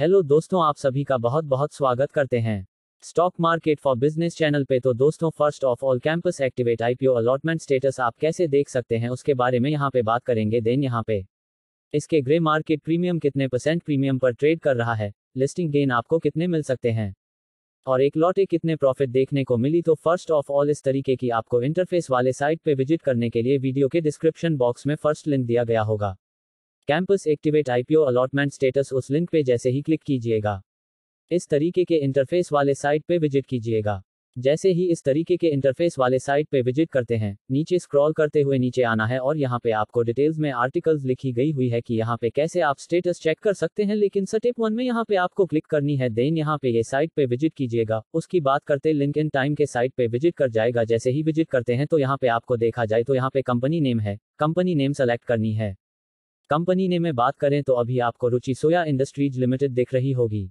hello दोस्तों आप सभी का बहुत बहुत स्वागत करते हैं stock market for business channel पे तो दोस्तों first of all Campus activate IPO allotment status आप कैसे देख सकते हैं उसके बारे में यहाँ पे बात करेंगे देन यहाँ पे इसके ग्रे मार्केट प्रीमियम कितने परसेंट प्रीमियम पर ट्रेड कर रहा है लिस्टिंग गेन आपको कितने मिल सकते हैं और एक लॉटे कितने प्रॉफिट देखने को मिली तो फर्स्ट ऑफ ऑल इस तरीके की आपको इंटरफेस वाले साइट पे विजिट करने के लिए वीडियो के डिस्क्रिप्शन बॉक्स में फर्स्ट लिंक दिया गया होगा Campus activate IPO allotment status उस लिंक पे जैसे ही क्लिक कीजिएगा इस तरीके के इंटरफेस वाले साइट पे विजिट कीजिएगा जैसे ही इस तरीके के इंटरफेस वाले साइट पे विजिट करते हैं नीचे स्क्रॉल करते हुए नीचे आना है और यहाँ पे आपको डिटेल्स में आर्टिकल्स लिखी गई हुई है कि यहाँ पे कैसे आप स्टेटस चेक कर सकते हैं लेकिन स्टेप वन में यहाँ पे आपको क्लिक करनी है देन यहाँ पे ये यह साइट पे विजिट कीजिएगा उसकी बात करते लिंक इन टाइम के साइट पे विजिट कर जाएगा जैसे ही विजिट करते हैं तो यहाँ पे आपको देखा जाए तो यहाँ पे कंपनी नेम है कंपनी नेम सेलेक्ट करनी है कंपनी ने में बात करें तो अभी आपको रुचि सोया इंडस्ट्रीज लिमिटेड दिख रही होगी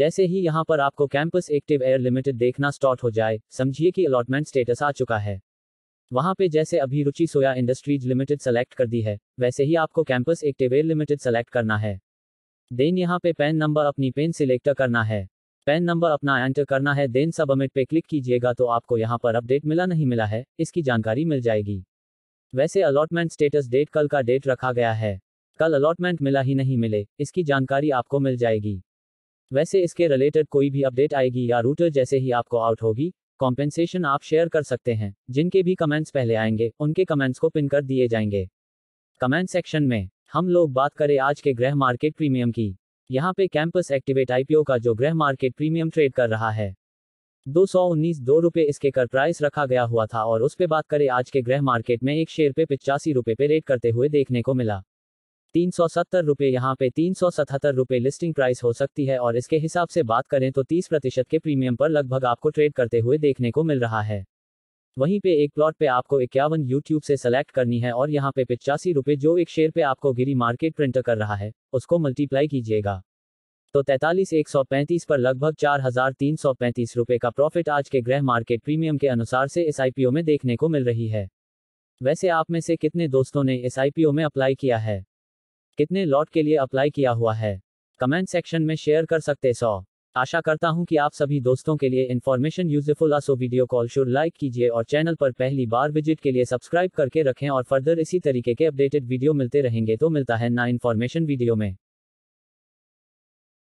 जैसे ही यहाँ पर आपको कैंपस एक्टिव एयर लिमिटेड देखना स्टार्ट हो जाए समझिए कि अलॉटमेंट स्टेटस आ चुका है वहाँ पे जैसे अभी Ruchi Soya Industries Limited select कर दी है वैसे ही आपको Campus Activewear Limited select करना है देन यहाँ पे पेन नंबर अपनी पेन सिलेक्ट करना है पेन नंबर अपना एंटर करना है देन सबमिट पे क्लिक कीजिएगा तो आपको यहाँ पर अपडेट मिला नहीं मिला है इसकी जानकारी मिल जाएगी वैसे अलॉटमेंट स्टेटस डेट कल का डेट रखा गया है कल अलॉटमेंट मिला ही नहीं मिले इसकी जानकारी आपको मिल जाएगी वैसे इसके रिलेटेड कोई भी अपडेट आएगी या रूटर जैसे ही आपको आउट होगी कॉम्पेंसेशन आप शेयर कर सकते हैं जिनके भी कमेंट्स पहले आएंगे उनके कमेंट्स को पिन कर दिए जाएंगे कमेंट सेक्शन में हम लोग बात करें आज के ग्रह मार्केट प्रीमियम की यहाँ पे कैंपस एक्टिवेट आईपीओ का जो ग्रह मार्केट प्रीमियम ट्रेड कर रहा है दो सौ उन्नीस दो रुपये इसके कर प्राइस रखा गया हुआ था और उस पर बात करें आज के ग्रह मार्केट में एक शेयर पे पिचासी रुपये पे रेट करते हुए देखने को मिला तीन सौ सत्तर रुपये यहाँ पे तीन सौ सतहत्तर रुपये लिस्टिंग प्राइस हो सकती है और इसके हिसाब से बात करें तो तीस प्रतिशत के प्रीमियम पर लगभग आपको ट्रेड करते हुए देखने को मिल रहा है वहीं पे एक प्लॉट पे आपको इक्यावन यूट्यूब से सेलेक्ट करनी है और यहाँ पे पिचासी रुपये जो एक शेयर पे आपको गिरी मार्केट प्रिंट कर रहा है उसको मल्टीप्लाई कीजिएगा तो सौ पैंतीस पर लगभग पैंतीस रुपए का प्रॉफिट आज के ग्रह मार्केट प्रीमियम के अनुसार से इस आईपीओ में देखने को मिल रही है वैसे आप में से कितने दोस्तों ने इस आईपीओ में अप्लाई किया है कितने लॉट के लिए अप्लाई किया हुआ है कमेंट सेक्शन में शेयर कर सकते सौ आशा करता हूं कि आप सभी दोस्तों के लिए इन्फॉर्मेशन यूजफुल आसो वीडियो कॉल शुर लाइक कीजिए और चैनल पर पहली बार विजिट के लिए सब्सक्राइब करके रखें और फर्दर इसी तरीके के अपडेटेड वीडियो मिलते रहेंगे तो मिलता है ना इन्फॉर्मेशन वीडियो में